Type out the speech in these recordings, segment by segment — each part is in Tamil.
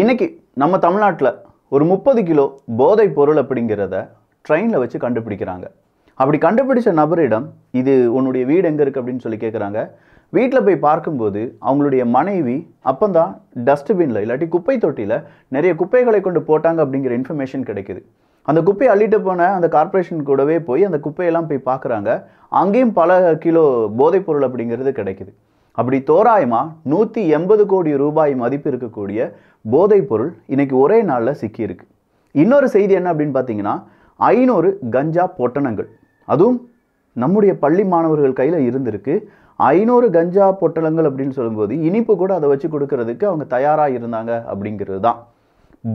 இன்றைக்கி நம்ம தமிழ்நாட்டில் ஒரு முப்பது கிலோ போதைப் பொருள் அப்படிங்கிறத ட்ரெயினில் வச்சு கண்டுபிடிக்கிறாங்க அப்படி கண்டுபிடிச்ச நபரிடம் இது உன்னுடைய வீடு எங்கே இருக்குது அப்படின்னு சொல்லி கேட்குறாங்க வீட்டில் போய் பார்க்கும்போது அவங்களுடைய மனைவி அப்போந்தான் டஸ்ட்பினில் இல்லாட்டி குப்பை தொட்டியில் நிறைய குப்பைகளை கொண்டு போட்டாங்க அப்படிங்கிற இன்ஃபர்மேஷன் கிடைக்குது அந்த குப்பையை அள்ளிட்டு போன அந்த கார்பரேஷன் கூடவே போய் அந்த குப்பையெல்லாம் போய் பார்க்குறாங்க அங்கேயும் பல கிலோ பொருள் அப்படிங்கிறது கிடைக்குது அப்படி தோராயமாக நூற்றி எண்பது கோடி ரூபாய் மதிப்பு இருக்கக்கூடிய போதைப் பொருள் இன்னைக்கு ஒரே நாளில் சிக்கியிருக்கு இன்னொரு செய்தி என்ன அப்படின்னு பார்த்தீங்கன்னா ஐநூறு கஞ்சா பொட்டணங்கள் அதுவும் நம்முடைய பள்ளி மாணவர்கள் கையில் இருந்திருக்கு ஐநூறு கஞ்சா பொட்டலங்கள் அப்படின்னு சொல்லும்போது இனிப்பு கூட அதை வச்சு கொடுக்கறதுக்கு அவங்க தயாராக இருந்தாங்க அப்படிங்கிறது தான்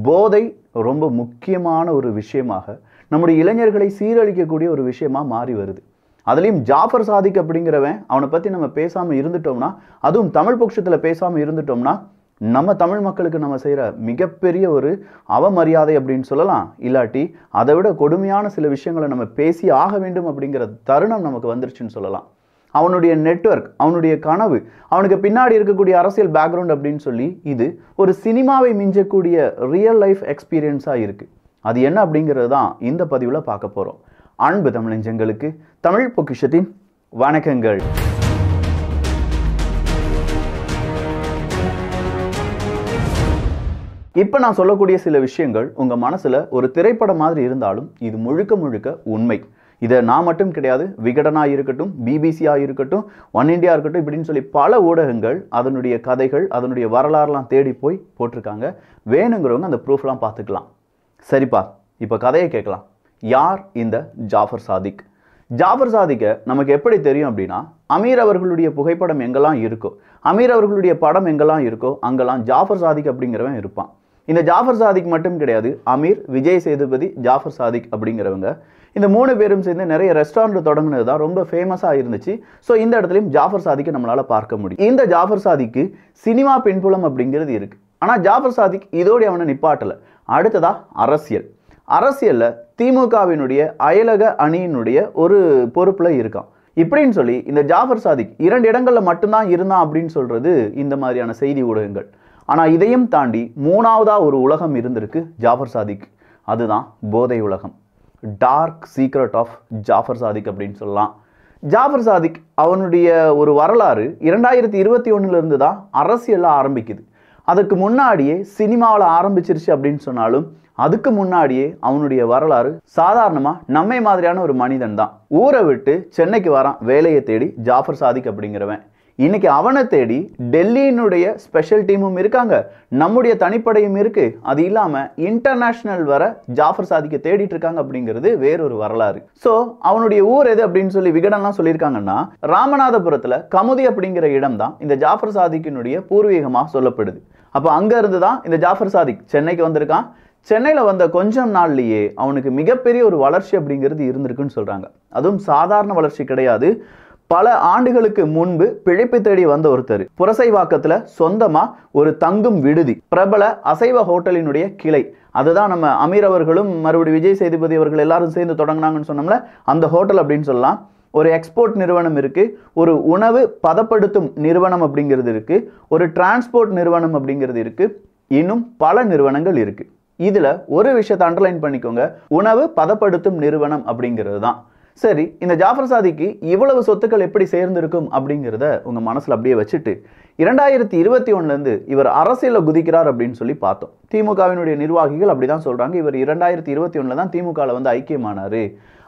போதை ரொம்ப முக்கியமான ஒரு விஷயமாக நம்முடைய இளைஞர்களை சீரழிக்கக்கூடிய ஒரு விஷயமாக மாறி வருது அதுலேயும் ஜாஃபர் சாதிக் அப்படிங்கிறவன் அவனை பற்றி நம்ம பேசாமல் இருந்துட்டோம்னா அதுவும் தமிழ் பட்சத்தில் பேசாமல் இருந்துட்டோம்னா நம்ம தமிழ் மக்களுக்கு நம்ம செய்கிற மிகப்பெரிய ஒரு அவமரியாதை அப்படின்னு சொல்லலாம் இல்லாட்டி அதை விட கொடுமையான சில விஷயங்களை நம்ம பேசி ஆக வேண்டும் அப்படிங்கிற தருணம் நமக்கு வந்துருச்சுன்னு சொல்லலாம் அவனுடைய நெட்ஒர்க் அவனுடைய கனவு அவனுக்கு பின்னாடி இருக்கக்கூடிய அரசியல் பேக்ரவுண்ட் அப்படின்னு சொல்லி இது ஒரு சினிமாவை மிஞ்சக்கூடிய ரியல் லைஃப் எக்ஸ்பீரியன்ஸாக இருக்குது அது என்ன அப்படிங்கிறது தான் இந்த பதிவில் பார்க்க போகிறோம் அன்பு தமிழஞ்சங்களுக்கு தமிழ் பொக்கிஷத்தின் வணக்கங்கள் இப்போ நான் சொல்லக்கூடிய சில விஷயங்கள் உங்கள் மனசில் ஒரு திரைப்படம் மாதிரி இருந்தாலும் இது முழுக்க முழுக்க உண்மை இதை நான் மட்டும் கிடையாது விகடனாக இருக்கட்டும் பிபிசியாக இருக்கட்டும் ஒன் இண்டியா இருக்கட்டும் இப்படின்னு சொல்லி பல ஊடகங்கள் அதனுடைய கதைகள் அதனுடைய வரலாறுலாம் தேடி போய் போட்டிருக்காங்க வேணுங்கிறவங்க அந்த ப்ரூஃப்லாம் பார்த்துக்கலாம் சரிப்பா இப்போ கதையை கேட்கலாம் யார் இந்த ஜாஃபர் சாதிக் ஜாஃபர் சாதிக்கை நமக்கு எப்படி தெரியும் அப்படின்னா அமீர் அவர்களுடைய புகைப்படம் எங்கெல்லாம் இருக்கோ அமீர் அவர்களுடைய படம் எங்கெல்லாம் இருக்கோ அங்கெல்லாம் ஜாஃபர் சாதிக் அப்படிங்கிறவன் இருப்பான் இந்த ஜாஃபர் சாதிக் மட்டும் கிடையாது அமீர் விஜய் சேதுபதி ஜாஃபர் சாதிக் அப்படிங்கிறவங்க இந்த மூணு பேரும் சேர்ந்து நிறைய ரெஸ்டாரண்ட் தொடங்கினது தான் ரொம்ப ஃபேமஸாக இருந்துச்சு ஸோ இந்த இடத்துலையும் ஜாஃபர் சாதிக்கை நம்மளால் பார்க்க முடியும் இந்த ஜாஃபர் சாதிக்கு சினிமா பின்புலம் அப்படிங்கிறது இருக்குது ஆனால் ஜாஃபர் சாதிக் இதோடைய அவனை நிப்பாட்டலை அடுத்ததாக அரசியல் அரசியலில் திமுகவினுடைய அயலக அணியினுடைய ஒரு பொறுப்பில் இருக்கான் இப்படின்னு சொல்லி இந்த ஜாஃபர் சாதிக் இரண்டு இடங்களில் மட்டும்தான் இருந்தான் அப்படின்னு சொல்கிறது இந்த மாதிரியான செய்தி ஊடகங்கள் ஆனால் இதையும் தாண்டி மூணாவதாக ஒரு உலகம் இருந்திருக்கு ஜாஃபர் சாதிக் அதுதான் போதை உலகம் dark secret of Jaffer Sadiq அப்படின்னு சொல்லலாம் ஜாஃபர் சாதிக் அவனுடைய ஒரு வரலாறு இரண்டாயிரத்தி இருபத்தி ஒன்றுலேருந்து தான் அரசியலாக ஆரம்பிக்குது அதுக்கு முன்னாடியே சினிமாவில் ஆரம்பிச்சிருச்சு அப்படின்னு சொன்னாலும் அதுக்கு முன்னாடியே அவனுடைய வரலாறு சாதாரணமாக நம்மை மாதிரியான ஒரு மனிதன் தான் ஊரை விட்டு சென்னைக்கு வரான் வேலையை தேடி ஜாஃபர் சாதிக் அப்படிங்கிறவன் இன்னைக்கு அவனை தேடி டெல்லியினுடைய ஸ்பெஷல் டீமும் இருக்காங்க நம்முடைய தனிப்படையும் இருக்கு அது இல்லாம இன்டர்நேஷனல் வர ஜாஃபர் சாதிக்க தேடிட்டு இருக்காங்க அப்படிங்கிறது வேறொரு வரலாறு ஸோ அவனுடைய ஊர் எது அப்படின்னு சொல்லி விகடன்லாம் சொல்லியிருக்காங்கன்னா ராமநாதபுரத்துல கமுதி அப்படிங்கிற இடம் தான் இந்த ஜாஃபர் சாதிக்கினுடைய பூர்வீகமாக சொல்லப்படுது அப்போ இருந்து தான் இந்த ஜாஃபர் சாதிக் சென்னைக்கு வந்திருக்கான் சென்னையில் வந்த கொஞ்சம் நாள்லேயே அவனுக்கு மிகப்பெரிய ஒரு வளர்ச்சி அப்படிங்கிறது இருந்திருக்குன்னு சொல்கிறாங்க அதுவும் சாதாரண வளர்ச்சி கிடையாது பல ஆண்டுகளுக்கு முன்பு பிழைப்பு தேடி வந்த ஒருத்தர் புரசைவாக்கத்தில் சொந்தமாக ஒரு தங்கும் விடுதி பிரபல அசைவ ஹோட்டலினுடைய கிளை அதுதான் நம்ம அமீர் அவர்களும் மறுபடி விஜய் சேதுபதி அவர்கள் எல்லாரும் சேர்ந்து தொடங்கினாங்கன்னு சொன்னோம்ல அந்த ஹோட்டல் அப்படின்னு சொல்லலாம் ஒரு எக்ஸ்போர்ட் நிறுவனம் இருக்குது ஒரு உணவு பதப்படுத்தும் நிறுவனம் அப்படிங்கிறது இருக்குது ஒரு டிரான்ஸ்போர்ட் நிறுவனம் அப்படிங்கிறது இருக்குது இன்னும் பல நிறுவனங்கள் இருக்குது இதில் ஒரு விஷயத்தை அண்டர்லைன் பண்ணிக்கோங்க உணவு பதப்படுத்தும் நிறுவனம் அப்படிங்கிறது தான் சரி இந்த ஜாஃபர் சாதிக்கு இவ்வளவு சொத்துக்கள் எப்படி சேர்ந்திருக்கும் அப்படிங்கிறத உங்கள் மனசில் அப்படியே வச்சுட்டு இரண்டாயிரத்தி இருபத்தி ஒன்றுலேருந்து இவர் அரசியலில் குதிக்கிறார் அப்படின்னு சொல்லி பார்த்தோம் திமுகவினுடைய நிர்வாகிகள் அப்படி தான் சொல்கிறாங்க இவர் இரண்டாயிரத்தி இருபத்தி ஒன்றில் தான் திமுகவில் வந்து ஐக்கியமானார்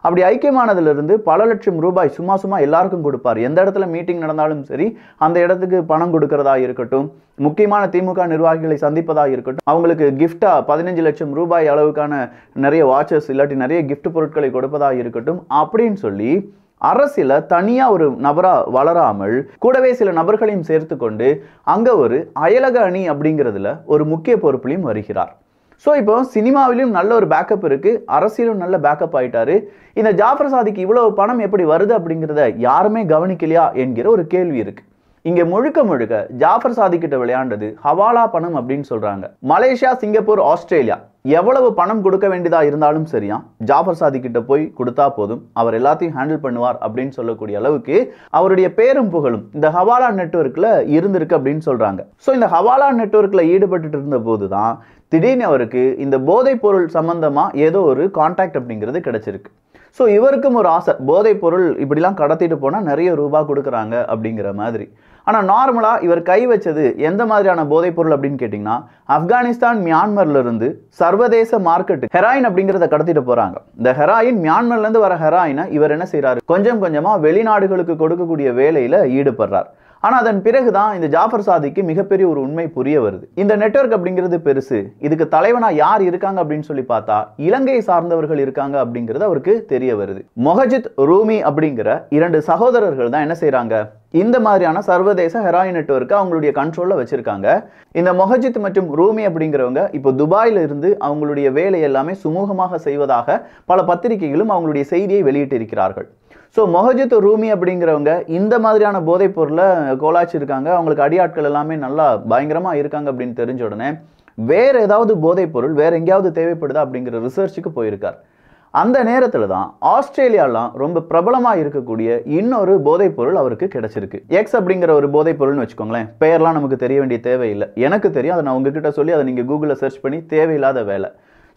அப்படி ஐக்கியமானதிலிருந்து பல லட்சம் ரூபாய் சும்மா சும்மா எல்லாருக்கும் கொடுப்பார் எந்த இடத்துல மீட்டிங் நடந்தாலும் சரி அந்த இடத்துக்கு பணம் கொடுக்கறதா இருக்கட்டும் முக்கியமான திமுக நிர்வாகிகளை சந்திப்பதா இருக்கட்டும் அவங்களுக்கு கிஃப்டா பதினஞ்சு லட்சம் ரூபாய் அளவுக்கான நிறைய வாட்சஸ் இல்லாட்டி நிறைய கிஃப்ட் பொருட்களை கொடுப்பதா இருக்கட்டும் அப்படின்னு சொல்லி அரசியல தனியா ஒரு நபரா வளராமல் கூடவே சில நபர்களையும் சேர்த்து கொண்டு அங்க ஒரு அயலக அணி அப்படிங்கிறதுல ஒரு முக்கிய பொறுப்புலையும் வருகிறார் ஸோ இப்போ சினிமாவிலும் நல்ல ஒரு பேக்கப் இருக்குது அரசியலும் நல்ல பேக்கப் ஆகிட்டாரு இந்த ஜாஃபர் சாதிக்கு இவ்வளோ பணம் எப்படி வருது அப்படிங்கிறத யாருமே கவனிக்கலையா என்கிற ஒரு கேள்வி இருக்குது இங்கே முழுக்க முழுக்க ஜாஃபர் சாதிக்கிட்ட விளையாண்டது ஹவாலா பணம் அப்படின்னு சொல்கிறாங்க மலேசியா சிங்கப்பூர் ஆஸ்திரேலியா எவ்வளவு பணம் கொடுக்க வேண்டியதாக இருந்தாலும் சரியா ஜாஃபர் சாதி கிட்ட போய் கொடுத்தா போதும் அவர் எல்லாத்தையும் ஹேண்டில் பண்ணுவார் அப்படின்னு சொல்லக்கூடிய அளவுக்கு அவருடைய பேரும் புகழும் இந்த ஹவாலா நெட்ஒர்க்கில் இருந்திருக்கு அப்படின்னு சொல்கிறாங்க ஸோ இந்த ஹவாலா நெட்ஒர்க்கில் ஈடுபட்டு இருந்த போது தான் திடீர்னு அவருக்கு இந்த போதைப் பொருள் சம்மந்தமாக ஏதோ ஒரு கான்டாக்ட் அப்படிங்கிறது கிடைச்சிருக்கு ஸோ இவருக்கும் ஒரு ஆசை போதைப் பொருள் இப்படிலாம் கடத்திட்டு போனால் நிறைய ரூபா கொடுக்குறாங்க அப்படிங்கிற மாதிரி ஆனால் நார்மலாக இவர் கை வச்சது எந்த மாதிரியான போதைப் பொருள் அப்படின்னு கேட்டிங்கன்னா ஆப்கானிஸ்தான் மியான்மர்லேருந்து சர்வதேச மார்க்கெட் ஹெராயின் அப்படிங்கிறத கடத்திட்டு போகிறாங்க இந்த ஹெராயின் மியான்மர்லேருந்து வர ஹெராயினை இவர் என்ன செய்கிறாரு கொஞ்சம் கொஞ்சமாக வெளிநாடுகளுக்கு கொடுக்கக்கூடிய வேலையில் ஈடுபடுறார் ஆனால் அதன் பிறகு தான் இந்த ஜாஃபர் சாதிக்கு மிகப்பெரிய ஒரு உண்மை புரிய வருது இந்த நெட்ஒர்க் அப்படிங்கிறது பெருசு இதுக்கு தலைவனாக யார் இருக்காங்க அப்படின்னு சொல்லி பார்த்தா இலங்கையை சார்ந்தவர்கள் இருக்காங்க அப்படிங்கிறது அவருக்கு தெரிய வருது மொஹஜித் ரூமி அப்படிங்கிற இரண்டு சகோதரர்கள் தான் என்ன செய்கிறாங்க இந்த மாதிரியான சர்வதேச ஹெராயின் நெட்ஒர்க்கை அவங்களுடைய கண்ட்ரோலில் வச்சுருக்காங்க இந்த மொஹஜித் மற்றும் ரூமி அப்படிங்கிறவங்க இப்போ துபாயில் இருந்து அவங்களுடைய வேலை எல்லாமே சுமூகமாக செய்வதாக பல பத்திரிகைகளும் அவங்களுடைய செய்தியை வெளியிட்டிருக்கிறார்கள் ஸோ மொஹஜத் ரூமி அப்படிங்கிறவங்க இந்த மாதிரியான போதைப் பொருளை கோலாச்சிருக்காங்க அவங்களுக்கு அடியாட்கள் எல்லாமே நல்லா பயங்கரமாக இருக்காங்க அப்படின்னு தெரிஞ்ச உடனே வேறு ஏதாவது போதைப் பொருள் வேறு எங்கேயாவது தேவைப்படுதா அப்படிங்கிற ரிசர்ச்சுக்கு போயிருக்கார் அந்த நேரத்தில் தான் ஆஸ்திரேலியாலாம் ரொம்ப பிரபலமாக இருக்கக்கூடிய இன்னொரு போதைப் பொருள் அவருக்கு கிடச்சிருக்கு எக்ஸ் அப்படிங்கிற ஒரு போதைப் பொருள்னு வச்சுக்கோங்களேன் பெயர்லாம் நமக்கு தெரிய வேண்டிய தேவையில்லை எனக்கு தெரியும் அதை நான் உங்ககிட்ட சொல்லி அதை நீங்கள் கூகுளில் சர்ச் பண்ணி தேவையில்லாத வேலை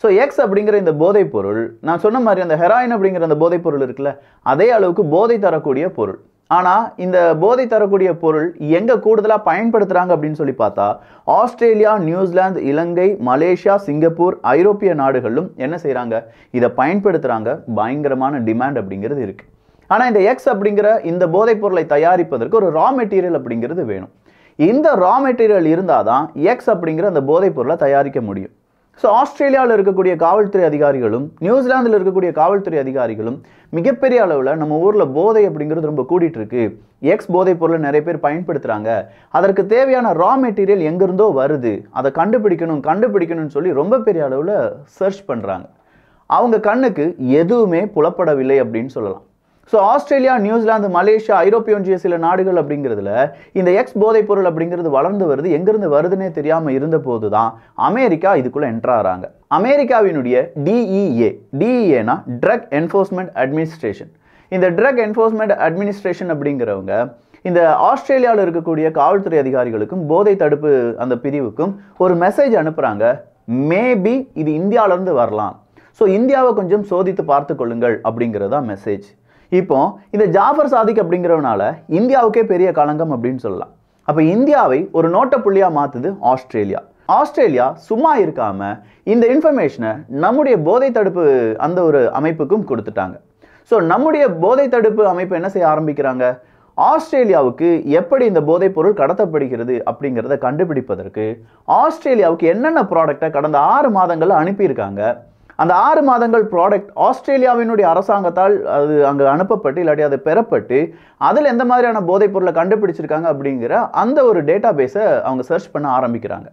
ஸோ எக்ஸ் அப்படிங்கிற இந்த போதைப் பொருள் நான் சொன்ன மாதிரி அந்த ஹெராயின் அப்படிங்கிற அந்த போதைப் பொருள் இருக்குல்ல அதே அளவுக்கு போதை தரக்கூடிய பொருள் ஆனால் இந்த போதை தரக்கூடிய பொருள் எங்கே கூடுதலாக பயன்படுத்துகிறாங்க அப்படின்னு சொல்லி பார்த்தா Australia New Zealand Ilangai Malaysia Singapore ஐரோப்பிய நாடுகளிலும் என்ன செய்கிறாங்க இதை பயன்படுத்துகிறாங்க பயங்கரமான டிமாண்ட் அப்படிங்கிறது இருக்குது ஆனால் இந்த எக்ஸ் அப்படிங்கிற இந்த போதைப் பொருளை தயாரிப்பதற்கு ஒரு ரா மெட்டீரியல் அப்படிங்கிறது வேணும் இந்த ரா மெட்டீரியல் இருந்தால் தான் எக்ஸ் அப்படிங்கிற அந்த போதைப் பொருளை தயாரிக்க முடியும் ஸோ ஆஸ்திரேலியாவில் இருக்கக்கூடிய காவல்துறை அதிகாரிகளும் நியூசிலாந்தில் இருக்கக்கூடிய காவல்துறை அதிகாரிகளும் மிகப்பெரிய அளவில் நம்ம ஊரில் போதை அப்படிங்கிறது ரொம்ப கூட்டிகிட்ருக்கு எக்ஸ் போதைப் பொருளை நிறைய பேர் பயன்படுத்துகிறாங்க அதற்கு தேவையான ரா மெட்டீரியல் எங்கேருந்தோ வருது அதை கண்டுபிடிக்கணும் கண்டுபிடிக்கணும்னு சொல்லி ரொம்ப பெரிய அளவில் சர்ச் பண்ணுறாங்க அவங்க கண்ணுக்கு எதுவுமே புலப்படவில்லை அப்படின்னு சொல்லலாம் ஸோ ஆஸ்திரேலியா நியூசிலாந்து மலேசியா ஐரோப்பிய ஒன்றிய சில நாடுகள் அப்படிங்கிறதுல இந்த எக்ஸ் போதைப் பொருள் அப்படிங்கிறது வளர்ந்து வருது எங்கிருந்து வருதுன்னே தெரியாமல் இருந்த போது தான் அமெரிக்கா இதுக்குள்ளே என்ட்ராகிறாங்க அமெரிக்காவினுடைய டிஇஏ டிஇஏனா ட்ரக் என்ஃபோர்ஸ்மெண்ட் அட்மினிஸ்ட்ரேஷன் இந்த ட்ரக் என்ஃபோர்ஸ்மெண்ட் அட்மினிஸ்ட்ரேஷன் அப்படிங்கிறவங்க இந்த ஆஸ்திரேலியாவில் இருக்கக்கூடிய காவல்துறை அதிகாரிகளுக்கும் போதை தடுப்பு அந்த பிரிவுக்கும் ஒரு மெசேஜ் அனுப்புகிறாங்க மேபி இது இந்தியாவிலேருந்து வரலாம் ஸோ இந்தியாவை கொஞ்சம் சோதித்து பார்த்து கொள்ளுங்கள் அப்படிங்கிறது தான் மெசேஜ் இப்போ இந்த ஜாஃபர் சாதிக் அப்படிங்கிறவனால இந்தியாவுக்கே பெரிய களங்கம் அப்படின்னு சொல்லலாம் அப்போ இந்தியாவை ஒரு நோட்ட புள்ளியாக மாற்றுது ஆஸ்திரேலியா ஆஸ்திரேலியா சும்மா இருக்காம இந்த இன்ஃபர்மேஷனை நம்முடைய போதை தடுப்பு அந்த ஒரு அமைப்புக்கும் கொடுத்துட்டாங்க ஸோ நம்முடைய போதை தடுப்பு அமைப்பு என்ன செய்ய ஆரம்பிக்கிறாங்க ஆஸ்திரேலியாவுக்கு எப்படி இந்த போதைப் பொருள் கடத்தப்படுகிறது அப்படிங்கிறத கண்டுபிடிப்பதற்கு ஆஸ்திரேலியாவுக்கு என்னென்ன ப்ராடக்டை கடந்த ஆறு மாதங்களில் அனுப்பியிருக்காங்க அந்த ஆறு மாதங்கள் ப்ராடக்ட் ஆஸ்திரேலியாவினுடைய அரசாங்கத்தால் அது அங்கே அனுப்பப்பட்டு இல்லாட்டி அதை பெறப்பட்டு அதில் எந்த மாதிரியான போதைப் பொருளை கண்டுபிடிச்சிருக்காங்க அப்படிங்கிற அந்த ஒரு டேட்டா பேஸை அவங்க சர்ச் பண்ண ஆரம்பிக்கிறாங்க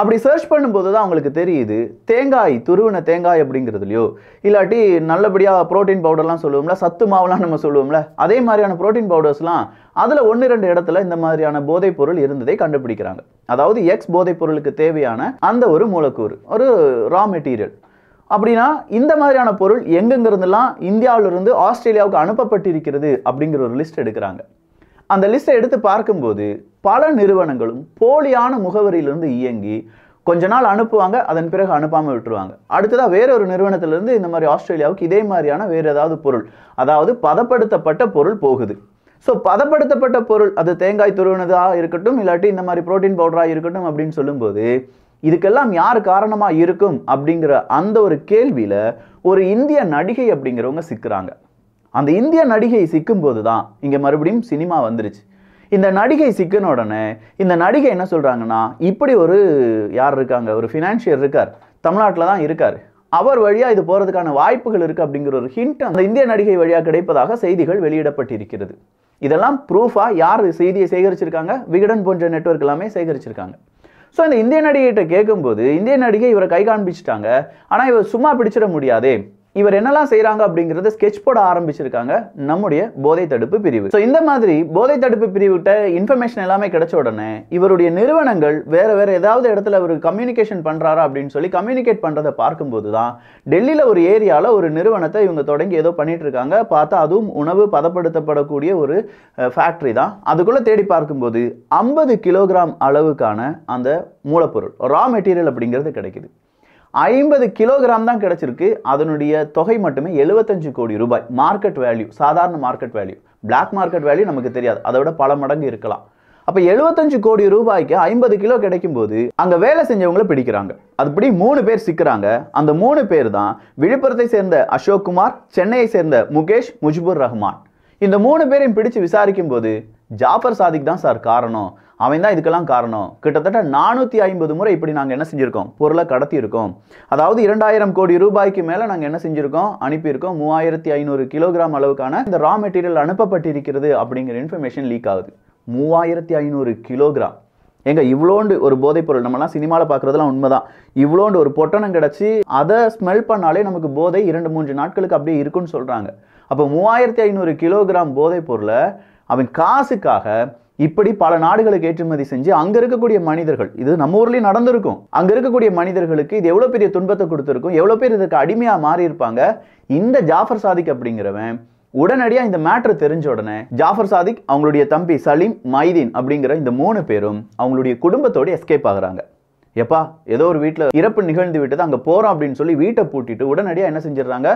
அப்படி சர்ச் பண்ணும்போது தான் அவங்களுக்கு தெரியுது தேங்காய் துருவின தேங்காய் அப்படிங்கிறதுலையோ இல்லாட்டி நல்லபடியாக ப்ரோட்டீன் பவுடர்லாம் சொல்லுவோம்ல சத்து மாவுலாம் நம்ம சொல்லுவோம்ல அதே மாதிரியான ப்ரோட்டீன் பவுடர்ஸ்லாம் அதில் ஒன்று ரெண்டு இடத்துல இந்த மாதிரியான போதைப் பொருள் இருந்ததை கண்டுபிடிக்கிறாங்க அதாவது எக்ஸ் போதைப் பொருளுக்கு தேவையான அந்த ஒரு மூலக்கூறு ஒரு ரா மெட்டீரியல் அப்படின்னா இந்த மாதிரியான பொருள் எங்கெங்கிருந்துலாம் இந்தியாவிலிருந்து ஆஸ்திரேலியாவுக்கு அனுப்பப்பட்டிருக்கிறது அப்படிங்கிற ஒரு லிஸ்ட் எடுக்கிறாங்க அந்த லிஸ்ட்டை எடுத்து பார்க்கும்போது பல நிறுவனங்களும் போலியான முகவரியிலிருந்து இயங்கி கொஞ்ச நாள் அனுப்புவாங்க அதன் பிறகு அனுப்பாமல் விட்டுருவாங்க அடுத்ததாக வேற ஒரு நிறுவனத்திலிருந்து இந்த மாதிரி ஆஸ்திரேலியாவுக்கு இதே மாதிரியான வேறு ஏதாவது பொருள் அதாவது பதப்படுத்தப்பட்ட பொருள் போகுது ஸோ பதப்படுத்தப்பட்ட பொருள் அது தேங்காய் துருவினதாக இருக்கட்டும் இல்லாட்டி இந்த மாதிரி ப்ரோட்டீன் பவுடராக இருக்கட்டும் அப்படின்னு சொல்லும்போது இதுக்கெல்லாம் யார் காரணமாக இருக்கும் அப்படிங்கிற அந்த ஒரு கேள்வியில் ஒரு இந்திய நடிகை அப்படிங்கிறவங்க சிக்கிறாங்க அந்த இந்திய நடிகை சிக்கும்போது தான் இங்கே மறுபடியும் சினிமா வந்துருச்சு இந்த நடிகை சிக்கின உடனே இந்த நடிகை என்ன சொல்கிறாங்கன்னா இப்படி ஒரு யார் இருக்காங்க ஒரு ஃபினான்ஷியர் இருக்கார் தமிழ்நாட்டில் தான் இருக்கார் அவர் வழியாக இது போகிறதுக்கான வாய்ப்புகள் இருக்குது அப்படிங்கிற ஒரு ஹிண்ட் அந்த இந்திய நடிகை வழியாக கிடைப்பதாக செய்திகள் வெளியிடப்பட்டிருக்கிறது இதெல்லாம் ப்ரூஃபாக யார் செய்தியை சேகரிச்சிருக்காங்க விகடன் போன்ற நெட்ஒர்க் எல்லாமே சேகரிச்சிருக்காங்க ஸோ இந்த இந்திய நடிகைகிட்ட கேட்கும்போது இந்திய நடிகை இவரை கை காண்பிச்சிட்டாங்க ஆனால் இவர் சும்மா பிடிச்சிட முடியாதே இவர் என்னெல்லாம் செய்கிறாங்க அப்படிங்கிறத ஸ்கெச் போட ஆரம்பிச்சிருக்காங்க நம்முடைய போதை தடுப்பு பிரிவு ஸோ இந்த மாதிரி போதை தடுப்பு பிரிவுகிட்ட இன்ஃபர்மேஷன் எல்லாமே கிடைச்ச உடனே இவருடைய நிறுவனங்கள் வேறு வேறு ஏதாவது இடத்துல அவர் கம்யூனிகேஷன் பண்ணுறாரா அப்படின்னு சொல்லி கம்யூனிகேட் பண்ணுறதை பார்க்கும்போது தான் டெல்லியில் ஒரு ஏரியாவில் ஒரு நிறுவனத்தை இவங்க தொடங்கி ஏதோ பண்ணிட்டு இருக்காங்க பார்த்தா அதுவும் உணவு பதப்படுத்தப்படக்கூடிய ஒரு ஃபேக்ட்ரி தான் அதுக்குள்ளே தேடி பார்க்கும்போது ஐம்பது கிலோகிராம் அளவுக்கான அந்த மூலப்பொருள் ரா மெட்டீரியல் அப்படிங்கிறது கிடைக்குது ஐம்பது கிலோகிராம் தான் கிடச்சிருக்கு அதனுடைய தொகை மட்டுமே எழுபத்தஞ்சு கோடி ரூபாய் மார்க்கெட் வேல்யூ சாதாரண market value black market value நமக்கு தெரியாது அதை விட பல மடங்கு இருக்கலாம் அப்போ எழுபத்தஞ்சு கோடி ரூபாய்க்கு ஐம்பது கிலோ கிடைக்கும் போது அங்கே வேலை செஞ்சவங்களை பிடிக்கிறாங்க அதுபடி மூணு பேர் சிக்கிறாங்க அந்த மூணு பேர் தான் விழுப்புரத்தை சேர்ந்த அசோக்குமார் சென்னையை சேர்ந்த முகேஷ் முஜிபுர் ரஹ்மான் இந்த மூணு பேரையும் பிடிச்சு விசாரிக்கும் போது ஜாஃபர் சாதிக் தான் சார் காரணம் அவன் தான் இதுக்கெல்லாம் காரணம் கிட்டத்தட்ட நானூற்றி ஐம்பது முறை இப்படி நாங்கள் என்ன செஞ்சுருக்கோம் பொருளை கடத்தியிருக்கோம் அதாவது இரண்டாயிரம் கோடி ரூபாய்க்கு மேலே நாங்கள் என்ன செஞ்சுருக்கோம் அனுப்பியிருக்கோம் மூவாயிரத்தி ஐநூறு கிலோகிராம் அளவுக்கான இந்த ரா மெட்டீரியல் அனுப்பப்பட்டிருக்கிறது அப்படிங்கிற இன்ஃபர்மேஷன் லீக் ஆகுது மூவாயிரத்தி ஐநூறு கிலோகிராம் எங்க இவ்வளோண்டு ஒரு போதைப் பொருள் நம்மலாம் சினிமாவில் பார்க்குறதுலாம் உண்மைதான் இவ்வளோண்டு ஒரு பொட்டணம் கிடச்சி அதை ஸ்மெல் பண்ணாலே நமக்கு போதை இரண்டு மூன்று நாட்களுக்கு அப்படியே இருக்குன்னு சொல்கிறாங்க அப்போ மூவாயிரத்தி ஐநூறு கிலோகிராம் போதைப் பொருளை அவன் காசுக்காக இப்படி பல நாடுகளுக்கு ஏற்றுமதி செஞ்சு அங்க இருக்கக்கூடிய மனிதர்கள் இது நம்ம ஊர்லயும் நடந்திருக்கும் அங்க இருக்கக்கூடிய மனிதர்களுக்கு இது எவ்வளவு பெரிய துன்பத்தை கொடுத்துருக்கும் எவ்வளவு பேர் இதுக்கு அடிமையா மாறி இருப்பாங்க இந்த ஜாஃபர் சாதிக் அப்படிங்கிறவன் உடனடியாக இந்த மேட்ரு தெரிஞ்ச உடனே ஜாஃபர் சாதிக் அவங்களுடைய தம்பி சலீம் மைதீன் அப்படிங்கிற இந்த மூணு பேரும் அவங்களுடைய குடும்பத்தோடு எஸ்கேப் ஆகுறாங்க எப்பா ஏதோ ஒரு வீட்டில் இறப்பு நிகழ்ந்து விட்டது அங்கே போகிறோம் அப்படின்னு சொல்லி வீட்டை பூட்டிட்டு உடனடியாக என்ன செஞ்சிடறாங்க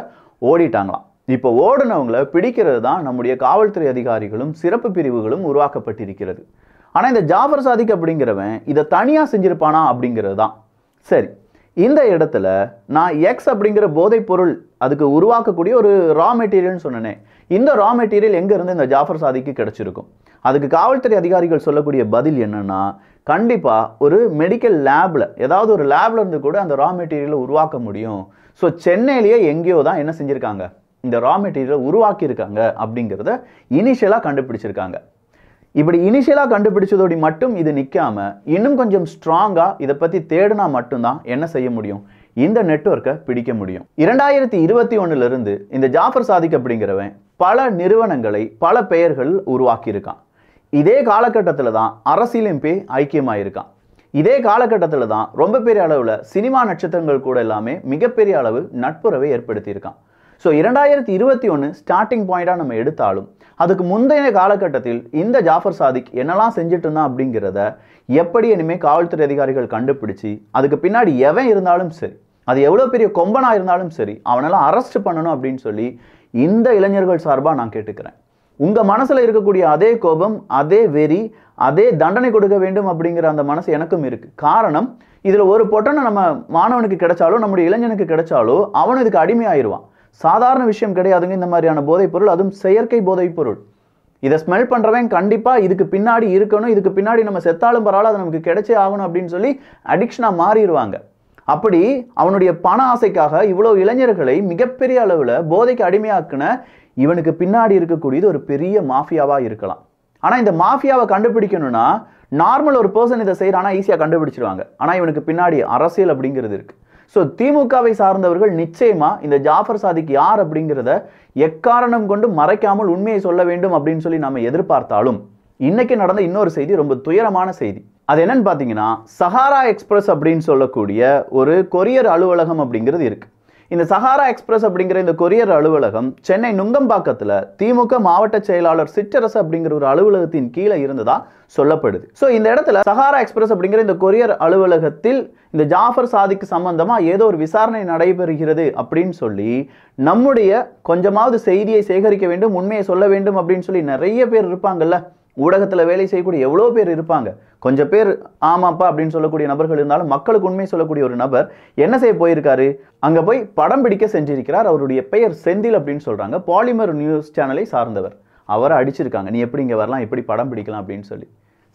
ஓடிட்டாங்களாம் இப்போ ஓடுனவங்களை பிடிக்கிறது தான் நம்முடைய காவல்துறை அதிகாரிகளும் சிறப்பு பிரிவுகளும் உருவாக்கப்பட்டிருக்கிறது ஆனால் இந்த ஜாபர் சாதிக் அப்படிங்கிறவன் இதை தனியாக செஞ்சுருப்பானா அப்படிங்கிறது தான் சரி இந்த இடத்துல நான் எக்ஸ் அப்படிங்கிற போதைப் பொருள் அதுக்கு உருவாக்கக்கூடிய ஒரு ரா மெட்டீரியல்னு சொன்னனே இந்த ரா மெட்டீரியல் எங்கேருந்து இந்த ஜாஃபர் சாதிக்கு கிடச்சிருக்கும் அதுக்கு காவல்துறை அதிகாரிகள் சொல்லக்கூடிய பதில் என்னென்னா கண்டிப்பாக ஒரு மெடிக்கல் லேபில் ஏதாவது ஒரு லேபில் இருந்து கூட அந்த ரா மெட்டீரியலை உருவாக்க முடியும் ஸோ சென்னையிலேயே எங்கேயோ தான் என்ன செஞ்சுருக்காங்க இந்த ரா மெட்டீரியலை உருவாக்கியிருக்காங்க அப்படிங்கிறத இனிஷியலாக கண்டுபிடிச்சிருக்காங்க இப்படி இனிஷியலாக கண்டுபிடிச்சதோடி மட்டும் இது நிற்காமல் இன்னும் கொஞ்சம் ஸ்ட்ராங்காக இதை பற்றி தேடினா மட்டும்தான் என்ன செய்ய முடியும் இந்த நெட்ஒர்க்கை பிடிக்க முடியும் இரண்டாயிரத்தி இருபத்தி ஒன்றுலேருந்து இந்த ஜாஃபர் சாதிக் அப்படிங்கிறவன் பல நிறுவனங்களை பல பெயர்கள் உருவாக்கியிருக்கான் இதே காலகட்டத்தில் தான் அரசியலும் போய் ஐக்கியமாயிருக்கான் இதே காலகட்டத்தில் தான் ரொம்ப பெரிய அளவில் சினிமா நட்சத்திரங்கள் கூட எல்லாமே மிகப்பெரிய அளவு நட்புறவை ஏற்படுத்தியிருக்கான் ஸோ இரண்டாயிரத்தி இருபத்தி ஒன்று ஸ்டார்டிங் பாயிண்ட்டாக நம்ம எடுத்தாலும் அதுக்கு முந்தைய காலகட்டத்தில் இந்த ஜாஃபர் சாதிக் என்னெல்லாம் செஞ்சுட்டு இருந்தான் அப்படிங்கிறத எப்படி இனிமேல் காவல்துறை அதிகாரிகள் கண்டுபிடிச்சி அதுக்கு பின்னாடி எவன் இருந்தாலும் சரி அது எவ்வளோ பெரிய கொம்பனாக இருந்தாலும் சரி அவனெல்லாம் அரெஸ்ட் பண்ணணும் அப்படின்னு சொல்லி இந்த இளைஞர்கள் சார்பாக நான் கேட்டுக்கிறேன் உங்கள் மனசில் இருக்கக்கூடிய அதே கோபம் அதே வெறி அதே தண்டனை கொடுக்க வேண்டும் அப்படிங்கிற அந்த மனசு எனக்கும் இருக்குது காரணம் இதில் ஒரு பொட்டனை நம்ம மாணவனுக்கு கிடைச்சாலோ நம்முடைய இளைஞனுக்கு கிடைச்சாலோ அவன் இதுக்கு அடிமையாயிருவான் சாதாரண விஷயம் கிடையாதுங்க இந்த மாதிரியான போதைப் பொருள் அதுவும் செயற்கை போதைப் பொருள் இதை ஸ்மெல் பண்ணுறவன் கண்டிப்பாக இதுக்கு பின்னாடி இருக்கணும் இதுக்கு பின்னாடி நம்ம செத்தாலும் பரவாயில்ல அது நமக்கு கிடைச்சே ஆகணும் அப்படின்னு சொல்லி அடிக்ஷனாக மாறிடுவாங்க அப்படி அவனுடைய பண ஆசைக்காக இவ்வளோ இளைஞர்களை மிகப்பெரிய அளவில் போதைக்கு அடிமையாக்குன இவனுக்கு பின்னாடி இருக்கக்கூடியது ஒரு பெரிய மாஃபியாவாக இருக்கலாம் ஆனால் இந்த மாஃபியாவை கண்டுபிடிக்கணும்னா நார்மல் ஒரு பர்சன் இதை செய்கிறானா ஈஸியாக கண்டுபிடிச்சிருவாங்க ஆனால் இவனுக்கு பின்னாடி அரசியல் அப்படிங்கிறது இருக்குது ஸோ திமுகவை சார்ந்தவர்கள் நிச்சயமா இந்த ஜாஃபர் சாதிக்கு யார் அப்படிங்கிறத எக்காரணம் கொண்டு மறைக்காமல் உண்மையை சொல்ல வேண்டும் அப்படின்னு சொல்லி நம்ம எதிர்பார்த்தாலும் இன்னைக்கு நடந்த இன்னொரு செய்தி ரொம்ப துயரமான செய்தி அது என்னன்னு பார்த்தீங்கன்னா சஹாரா எக்ஸ்பிரஸ் அப்படின்னு சொல்லக்கூடிய ஒரு கொரியர் அலுவலகம் அப்படிங்கிறது இருக்கு இந்த சஹாரா எக்ஸ்பிரஸ் அப்படிங்கிற இந்த கொரியர் அலுவலகம் சென்னை நுங்கம்பாக்கத்தில் திமுக மாவட்ட செயலாளர் சிற்றரசு அப்படிங்கிற ஒரு அலுவலகத்தின் கீழே இருந்ததா சொல்லப்படுது ஸோ இந்த இடத்துல சஹாரா எக்ஸ்பிரஸ் அப்படிங்கிற இந்த கொரியர் அலுவலகத்தில் இந்த ஜாஃபர் சாதிக்கு சம்பந்தமாக ஏதோ ஒரு விசாரணை நடைபெறுகிறது அப்படின்னு சொல்லி நம்முடைய கொஞ்சமாவது செய்தியை சேகரிக்க வேண்டும் உண்மையை சொல்ல வேண்டும் அப்படின்னு சொல்லி நிறைய பேர் இருப்பாங்கல்ல ஊடகத்தில் வேலை செய்யக்கூடிய எவ்வளோ பேர் இருப்பாங்க கொஞ்சம் பேர் ஆமாப்பா அப்படின்னு சொல்லக்கூடிய நபர்கள் இருந்தாலும் மக்களுக்கு உண்மை சொல்லக்கூடிய ஒரு நபர் என்ன செய்ய போயிருக்காரு அங்கே போய் படம் பிடிக்க செஞ்சிருக்கிறார் அவருடைய பெயர் செந்தில் அப்படின்னு சொல்கிறாங்க பாலிமர் நியூஸ் சேனலை சார்ந்தவர் அவரை அடிச்சிருக்காங்க நீ எப்படி இங்கே வரலாம் எப்படி படம் பிடிக்கலாம் அப்படின்னு சொல்லி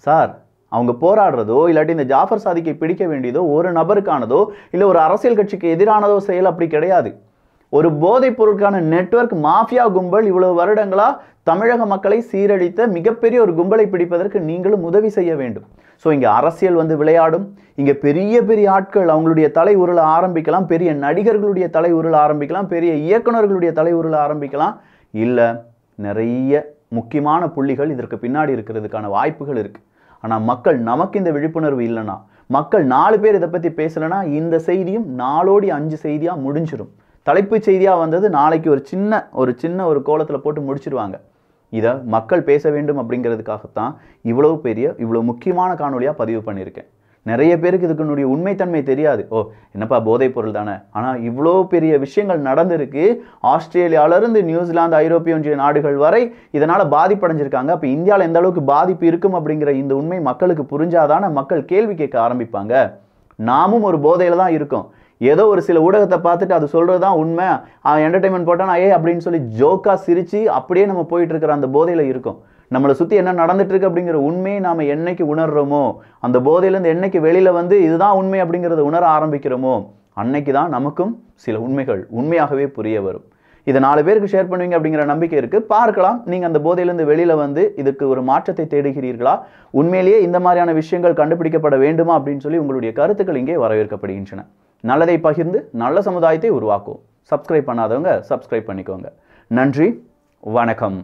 சார் அவங்க போராடுறதோ இல்லாட்டி இந்த ஜாஃபர் சாதிக்கை பிடிக்க வேண்டியதோ ஒரு நபருக்கானதோ இல்லை ஒரு அரசியல் கட்சிக்கு எதிரானதோ செயல் அப்படி கிடையாது ஒரு போதைப் பொருட்கான நெட்ஒர்க் மாஃபியா கும்பல் இவ்வளவு வருடங்களா தமிழக மக்களை சீரழித்த மிகப்பெரிய ஒரு கும்பலை பிடிப்பதற்கு நீங்களும் உதவி செய்ய வேண்டும் ஸோ இங்கே அரசியல் வந்து விளையாடும் இங்கே பெரிய பெரிய ஆட்கள் அவங்களுடைய தலை உருள ஆரம்பிக்கலாம் பெரிய நடிகர்களுடைய தலை உருள ஆரம்பிக்கலாம் பெரிய இயக்குநர்களுடைய தலை உருள ஆரம்பிக்கலாம் இல்லை நிறைய முக்கியமான புள்ளிகள் இதற்கு பின்னாடி இருக்கிறதுக்கான வாய்ப்புகள் இருக்குது ஆனால் மக்கள் நமக்கு இந்த விழிப்புணர்வு இல்லைன்னா மக்கள் நாலு பேர் இதை பற்றி பேசலைன்னா இந்த செய்தியும் நாலோடி அஞ்சு செய்தியாக முடிஞ்சிடும் தலைப்புச் செய்தியாக வந்தது நாளைக்கு ஒரு சின்ன ஒரு சின்ன ஒரு கோலத்தில் போட்டு முடிச்சிருவாங்க இதை மக்கள் பேச வேண்டும் அப்படிங்கிறதுக்காகத்தான் இவ்வளோ பெரிய இவ்வளோ முக்கியமான காணொலியாக பதிவு பண்ணியிருக்கேன் நிறைய பேருக்கு இதுக்குனுடைய உண்மைத்தன்மை தெரியாது ஓ என்னப்பா போதைப் பொருள் தானே ஆனால் இவ்வளோ பெரிய விஷயங்கள் நடந்திருக்கு ஆஸ்திரேலியாவிலேருந்து நியூசிலாந்து ஐரோப்பிய ஒன்றிய நாடுகள் வரை இதனால் பாதிப்படைஞ்சிருக்காங்க அப்போ இந்தியாவில் எந்த அளவுக்கு பாதிப்பு இருக்கும் அப்படிங்கிற இந்த உண்மை மக்களுக்கு புரிஞ்சாதான மக்கள் கேள்வி கேட்க ஆரம்பிப்பாங்க நாமும் ஒரு போதையில் தான் இருக்கோம் ஏதோ ஒரு சில ஊடகத்தை பார்த்துட்டு அது சொல்கிறது தான் உண்மை என்டர்டைன்மெண்ட் போட்டான் ஏ அப்படின்னு சொல்லி ஜோக்காக சிரித்து அப்படியே நம்ம போயிட்டுருக்கிற அந்த போதையில் இருக்கும் நம்மளை சுற்றி என்ன நடந்துட்டுருக்கு அப்படிங்கிற உண்மையை நாம் என்னைக்கு உணர்கிறோமோ அந்த போதையிலேருந்து என்னைக்கு வெளியில் வந்து இதுதான் உண்மை அப்படிங்கிறத உணர ஆரம்பிக்கிறோமோ அன்னைக்கு தான் நமக்கும் சில உண்மைகள் உண்மையாகவே புரிய வரும் இது நாலு பேருக்கு ஷேர் பண்ணுவீங்க அப்படிங்கிற நம்பிக்கை இருக்குது பார்க்கலாம் நீங்கள் அந்த போதையிலேருந்து வெளியில் வந்து இதுக்கு ஒரு மாற்றத்தை தேடுகிறீர்களா உண்மையிலேயே இந்த மாதிரியான விஷயங்கள் கண்டுபிடிக்கப்பட வேண்டுமா அப்படின்னு சொல்லி உங்களுடைய கருத்துக்கள் இங்கே வரவேற்கப்படுகின்றன நல்லதை பகிர்ந்து நல்ல சமுதாயத்தை உருவாக்கும் சப்ஸ்கிரைப் பண்ணாதவங்க சப்ஸ்கிரைப் பண்ணிக்கோங்க நன்றி வணக்கம்